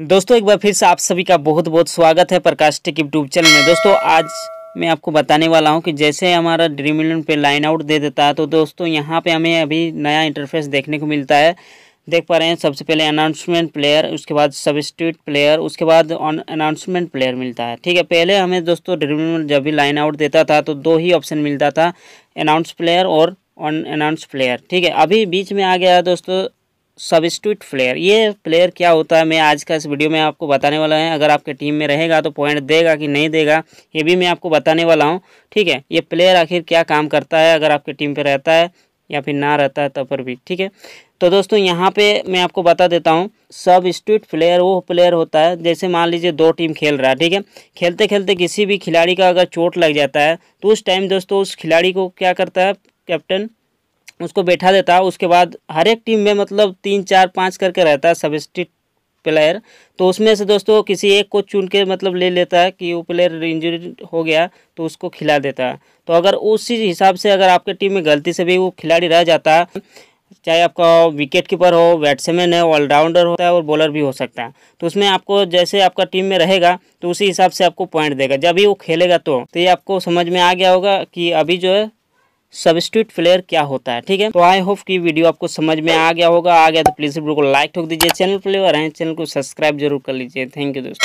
दोस्तों एक बार फिर से आप सभी का बहुत बहुत स्वागत है प्रकाश टेक यूट्यूब चैनल में दोस्तों आज मैं आपको बताने वाला हूं कि जैसे हमारा ड्रीम इलेवन पे लाइन आउट दे देता है तो दोस्तों यहां पे हमें अभी नया इंटरफेस देखने को मिलता है देख पा रहे हैं सबसे पहले अनाउंसमेंट प्लेयर उसके बाद सबस्टिट्यूट प्लेयर उसके बाद अनाउंसमेंट प्लेयर मिलता है ठीक है पहले हमें दोस्तों ड्रीम इलेवन जब भी लाइन आउट देता था तो दो ही ऑप्शन मिलता था अनाउंस प्लेयर और अनाउंस प्लेयर ठीक है अभी बीच में आ गया दोस्तों सबस्टिट्यूट प्लेयर ये प्लेयर क्या होता है मैं आज का इस वीडियो में आपको बताने वाला है अगर आपके टीम में रहेगा तो पॉइंट देगा कि नहीं देगा ये भी मैं आपको बताने वाला हूँ ठीक है ये प्लेयर आखिर क्या काम करता है अगर आपके टीम पे रहता है या फिर ना रहता है तब तो पर भी ठीक है तो दोस्तों यहाँ पे मैं आपको बता देता हूँ सब स्ट्रीट प्लेयर वो प्लेयर होता है जैसे मान लीजिए दो टीम खेल रहा है ठीक है खेलते खेलते किसी भी खिलाड़ी का अगर चोट लग जाता है तो उस टाइम दोस्तों उस खिलाड़ी को क्या करता है कैप्टन उसको बैठा देता है उसके बाद हर एक टीम में मतलब तीन चार पाँच करके रहता है सबस्टिट प्लेयर तो उसमें से दोस्तों किसी एक को चुन के मतलब ले लेता है कि वो प्लेयर इंजरी हो गया तो उसको खिला देता है तो अगर उसी हिसाब से अगर आपके टीम में गलती से भी वो खिलाड़ी रह जाता है चाहे आपका विकेट कीपर हो बैट्समैन है ऑलराउंडर होता है और बॉलर भी हो सकता है तो उसमें आपको जैसे आपका टीम में रहेगा तो उसी हिसाब से आपको पॉइंट देगा जब भी वो खेलेगा तो, तो ये आपको समझ में आ गया होगा कि अभी जो है सब्सिट्यूट फ्लेयर क्या होता है ठीक है तो आई होप कि वीडियो आपको समझ में आ गया होगा आ गया तो प्लीज वीडियो को लाइक ठोक दीजिए चैनल फ्लेवर है चैनल को सब्सक्राइब जरूर कर लीजिए थैंक यू दोस्तों